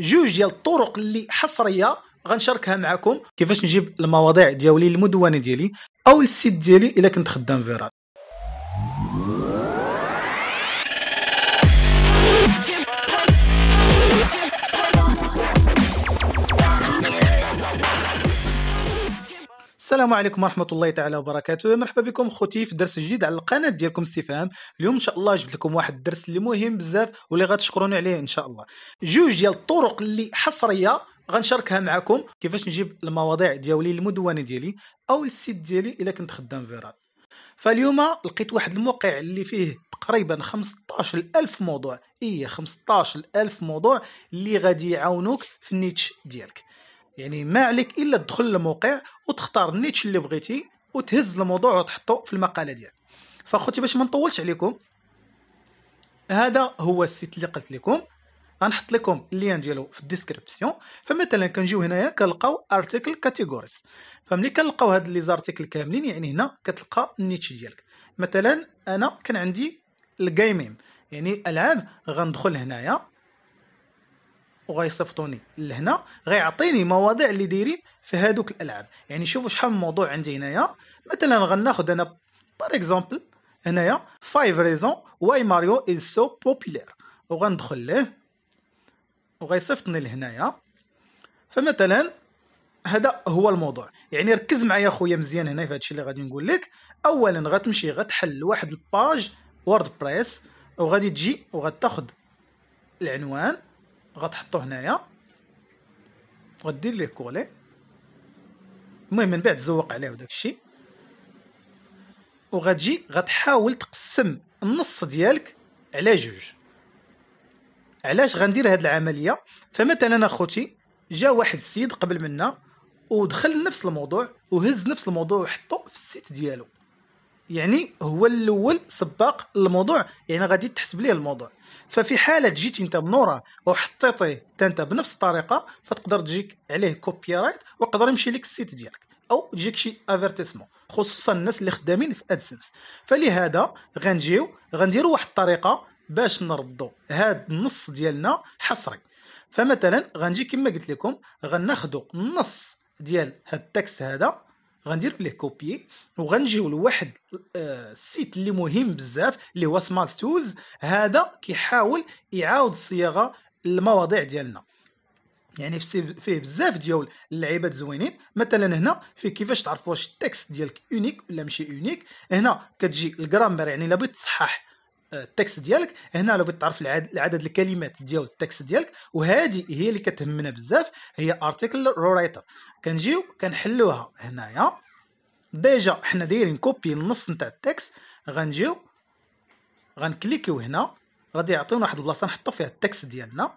جوج ديال الطرق اللي حصريه غنشاركها معكم كيفاش نجيب المواضيع ديالي المدونه ديالي او السيت ديالي الا كنت خدام في السلام عليكم ورحمة الله تعالى وبركاته مرحبا بكم خوتي في درس جديد على القناة ديالكم استفهام اليوم إن شاء الله جبت لكم واحد الدرس اللي مهم بزاف واللي غتشكروني عليه إن شاء الله جوج ديال الطرق اللي حصرية غنشاركها معكم كيفاش نجيب المواضيع ديالي المدونة ديالي أو السيت ديالي إلا كنت خدام فيرال فاليوم لقيت واحد الموقع اللي فيه تقريبا 15 ألف موضوع إيه 15 ألف موضوع اللي غادي يعاونوك في النيتش ديالك يعني ما عليك الا تدخل للموقع وتختار النيتش اللي بغيتي وتهز الموضوع وتحطه في المقاله ديالك فاخوتي باش ما نطولش عليكم هذا هو السيت اللي قلت لكم غنحط لكم اللين ديالو في الديسكريبسيون فمثلا كنجيو هنايا كنلقاو ارتيكل كاتيجوريز فملي كنلقاو هاد لي زارتيكل كاملين يعني هنا كتلقى النيتش ديالك مثلا انا كان عندي الجيمين يعني العاب غندخل هنايا وغيصيفطوني لهنا غيعطيني مواضيع اللي دايرين في هادوك الالعاب يعني شوفوا شحال من موضوع عندي هنايا مثلا غناخذ انا بار اكزومبل هنايا فايف ريزون واي ماريو از سو بوبيلير وغندخل له وغيصيفطني لهنايا فمثلا هذا هو الموضوع يعني ركز معايا خويا مزيان هنا في هادشي اللي غادي نقول لك اولا غتمشي غتحل واحد الباج وورد بريس وغادي تجي وغتاخذ العنوان غتحطو هنايا غدير ليه كولي المهم من بعد زوق عليه وداك الشيء وغتجي غتحاول تقسم النص ديالك على جوج علاش غندير هاد العمليه فمثلا اخوتي جا واحد السيد قبل منا ودخل نفس الموضوع وهز نفس الموضوع وحطو في السيت ديالو يعني هو الاول سباق الموضوع يعني غادي تحسب ليه الموضوع ففي حاله جيت انت من وراه وحطيتيه انت بنفس الطريقه فتقدر تجيك عليه كوبي رايت ويقدر يمشي لك السيت ديالك او تجيك شي افيرتيسمون خصوصا الناس اللي خدامين في ادسنس فلهذا غنجيو غنديروا واحد الطريقه باش نردوا هذا النص ديالنا حصري فمثلا غنجي كما قلت لكم غناخذوا النص ديال هاد التكست هذا غندير ليه كوبي وغنجيو لواحد آه، السيت اللي مهم بزاف اللي هو سمارت تولز هذا كيحاول يعاود الصياغه المواضيع ديالنا يعني فيه بزاف ديال اللعيبات زوينين مثلا هنا فيه كيفاش تعرف واش التكست ديالك اونيك ولا ماشي اونيك هنا كتجي الجرامر يعني الا بغيت تصحح التكست ديالك هنا لو بغيت تعرف العدد الكلمات ديال التكست ديالك وهذه هي اللي كتهمنا بزاف هي ارتيكل رو رايتر كنجيو كنحلوها هنايا ديجا حنا دايرين كوبي النص نتاع التكست غنجيو غنكليكيو هنا غادي يعطيونا واحد البلاصه نحطو فيها التكست ديالنا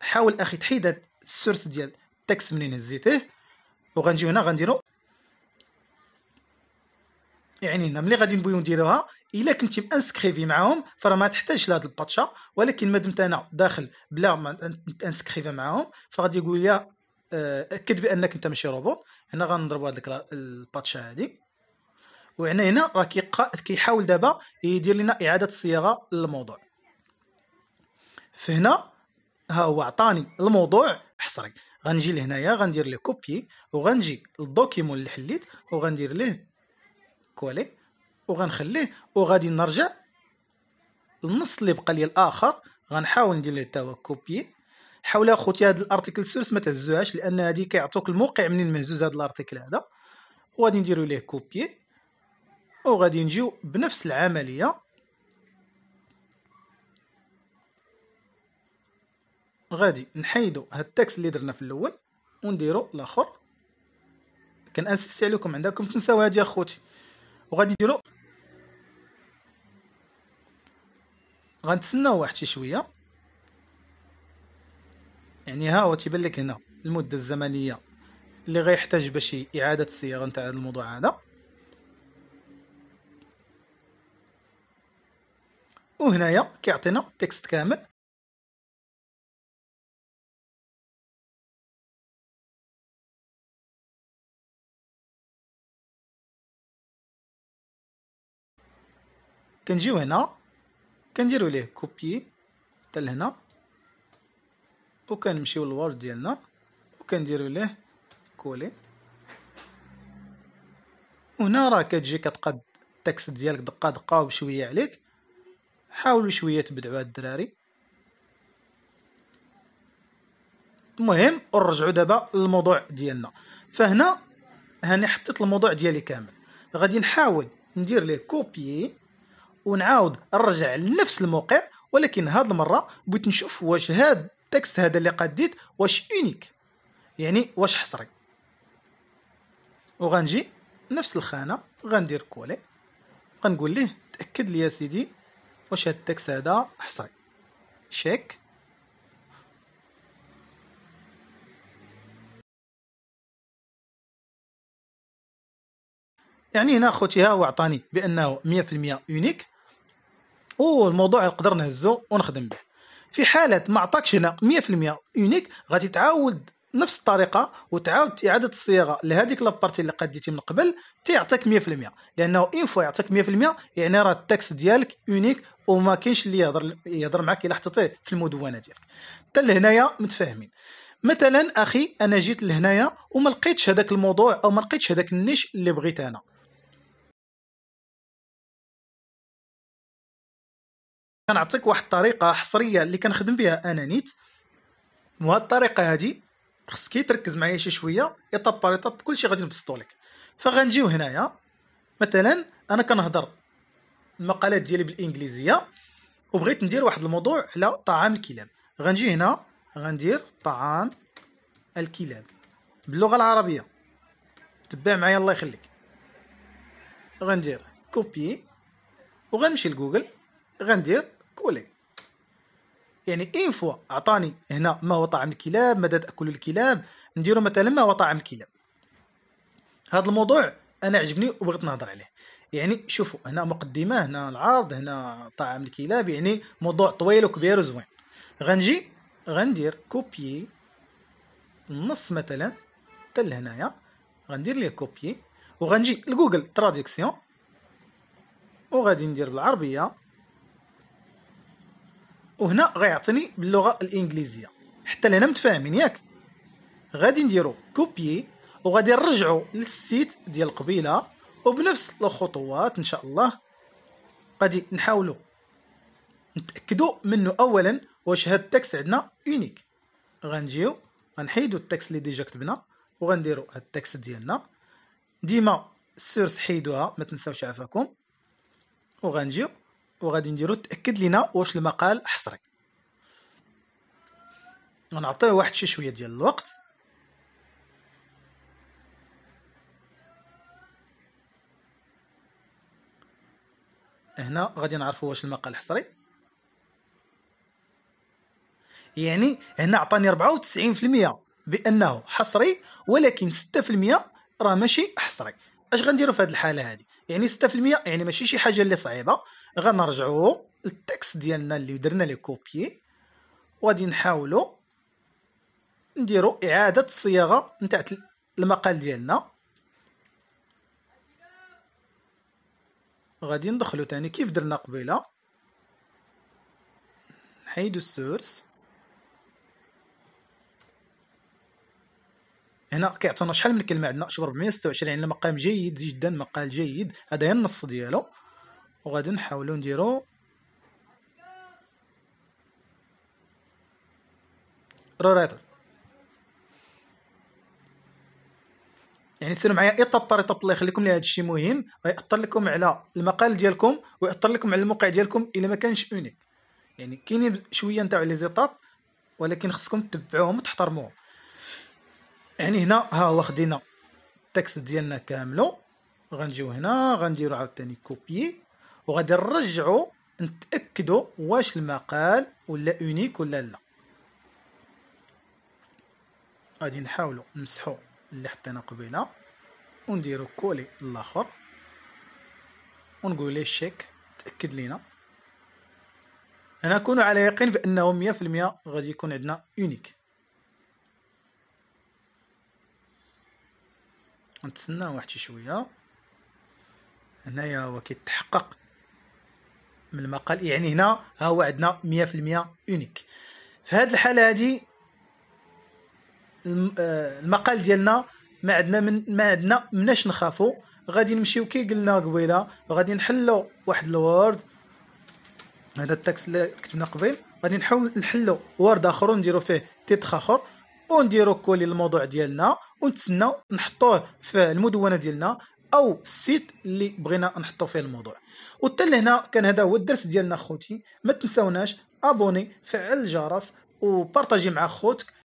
حاول اخي تحيد هاد السورس ديال التكست منين هزيتيه وغنجيو هنا غنديرو يعني هنا ملي غادي نبغيو نديروها الا كنتي مانسكريفي معاهم فراه ما تحتاجش لهاد الباتشا ولكن مادمت انا داخل بلا ما انسكريفي معاهم فغادي يقول لي آه، اكد بانك انت ماشي روبوت هنا غنضربوا هاد الباتشا هادي وهنا هنا راه كيحاول دابا يدير لنا اعاده الصياغه للموضوع فهنا ها هو عطاني الموضوع حصري غنجي لهنايا غندير ليه كوبي وغنجي للدوكيمون اللي حليت وغندير ليه كولي وغنخليه وغادي نرجع النص اللي بقى لي الاخر غنحاول ندير ليه تاو كوبي حاول اخوتي هذا الارتيكل سورس ما تهزوهاش لان هادي كيعطوك الموقع منين مهزوز هذا الارتيكل هذا وغادي نديرو ليه كوبي وغادي نجيو بنفس العمليه غادي نحيدو هاد التكست اللي درنا في الاول ونديرو الاخر كنأسس عليكم عندكم تنساو هادي اخوتي وغادي يديرو غنتسناو واحد شي شويه يعني ها هو تيبان لك هنا المده الزمنيه اللي غيحتاج باش اعاده الصياغه نتاع هذا الموضوع هذا وهنايا كيعطينا تكست كامل كنجيو هنا كنديرو ليه كوبي حتى لهنا وكنمشيو للورد ديالنا وكنديرو ليه كولي وهنا راه كتجي كتقاد التكست ديالك دقه دقه وبشويه عليك حاولوا شويه تبدعوا هاد الدراري المهم نرجعوا دابا للموضوع ديالنا فهنا هاني حطيت الموضوع ديالي كامل غادي نحاول ندير ليه كوبيي ونعاود نرجع لنفس الموقع ولكن هاد المره بغيت نشوف واش هاد التكست هذا اللي قديت واش اونيك يعني واش حصري وغنجي نفس الخانه غندير كولي غنقول ليه تاكد لي يا سيدي واش هاد التكست هذا حصري شيك يعني هنا خوتي ها هو عطاني بانه 100% يونيك والموضوع نقدر نهزو ونخدم به في حاله ما عطاكش هنا 100% يونيك غادي تعاود نفس الطريقه وتعاود اعاده الصياغه لهذيك لابارتي اللي قديتي من قبل تيعطيك 100% لانه اون فوا يعطيك 100% يعني راه التاكس ديالك يونيك وما كاينش اللي يهضر يهضر معاك الا حطيتيه في المدونه ديالك حتى لهنايا متفاهمين مثلا اخي انا جيت لهنايا وما لقيتش هذاك الموضوع او ما لقيتش هذاك النيش اللي بغيت انا كنعطيك واحد الطريقه حصريه اللي كنخدم بها انا نيت وهاد الطريقه هادي خصك تركز معايا شي شويه ايطاب بار ايطاب كلشي غادي نبسطو لك فغنجيو هنايا مثلا انا كنهضر المقالات ديالي بالانجليزيه وبغيت ندير واحد الموضوع على طعام الكلاب غنجي هنا غندير طعام الكلاب باللغه العربيه تبع معايا الله يخليك غندير كوبي وغنمشي لجوجل غندير قولي يعني اين فوا اعطاني هنا ما هو طعم الكلاب ماذا تاكل الكلاب نديرو مثلا ما هو طعم الكلاب هذا الموضوع انا عجبني وبغيت نهضر عليه يعني شوفوا هنا مقدمه هنا العرض هنا طعم الكلاب يعني موضوع طويل وكبير وزوين غنجي غندير كوبي النص مثلا حتى لهنايا غندير ليه كوبي وغنجي لجوجل تراديكسيون وغادي ندير بالعربيه وهنا غيعطيني باللغه الانجليزيه حتى لهنا متفاهمين ياك غادي نديرو كوبي وغادي نرجعو للسيت ديال القبيله وبنفس الخطوات ان شاء الله غادي نحاولو نتاكدو منه اولا واش هاد التكست عندنا يونيك غنجيو غنحيدو التكست اللي ديجا كتبنا وغنديرو هاد التكست ديالنا ديما السورس حيدوها ما تنساوش عفاكم وغنجيو وغادي نديرو تاكد لينا واش المقال حصري غنعطيه واحد شي شويه ديال الوقت هنا غادي نعرفوا واش المقال حصري يعني هنا عطاني 94% بانه حصري ولكن 6% راه ماشي حصري اش غنديروا في هذه الحاله هذه يعني 6% يعني ماشي شي حاجه اللي صعيبه غنرجعوا للتكست ديالنا اللي درنا لي كوبي وغادي نحاولوا نديروا اعاده الصياغه نتاع المقال ديالنا غادي ندخلو تاني كيف درنا قبيله نحيدو السورس هنا كيعطونا شحال من كلمه عندنا شوف 426 يعني المقام جيد جدا مقال جيد هذا هي النص ديالو وغادي نحاولو نديرو روريتر يعني سيروا معايا ايطاب بار ايطاب الله يخليكم لي هذا الشيء مهم غيأثر لكم على المقال ديالكم ويأثر لكم على الموقع ديالكم الا ما كانش اونيك يعني كاينين شويه نتاع لي زيطاب ولكن خصكم تتبعوهم وتحترموهم يعني هنا ها هو خدينا التكست ديالنا كاملو غنجيو هنا غنديرو عاوتاني كوبي وغادي نرجعوا نتاكدوا واش المقال ولا اونيك ولا لا غادي نحاولوا نمسحوا اللي حطينا قبيله ونديروا كولي الاخر ونقول ليه شيك تاكد لينا انا نكون على يقين بانه 100% غادي يكون عندنا يونيك نتسنى واحد شي شويه هنايا هو كيتحقق من المقال يعني هنا ها هو عندنا 100% يونيك في هذه الحاله هذه آه، المقال ديالنا ما عندنا من ما عندنا مناش نخافوا غادي نمشيو كي قلنا قبيله غادي نحلو واحد الوورد هذا التكست اللي كتبنا قبيل غادي نحاول نحلو وورد اخر ونديرو فيه تيتخ اخر ونديرو كولي الموضوع ديالنا ونتسناو نحطوه في المدونه ديالنا او السيت اللي بغينا نحطو فيه الموضوع وحتى لهنا كان هذا هو الدرس ديالنا خوتي ما تنساوناش ابوني فعل الجرس وبارطاجي مع خوتك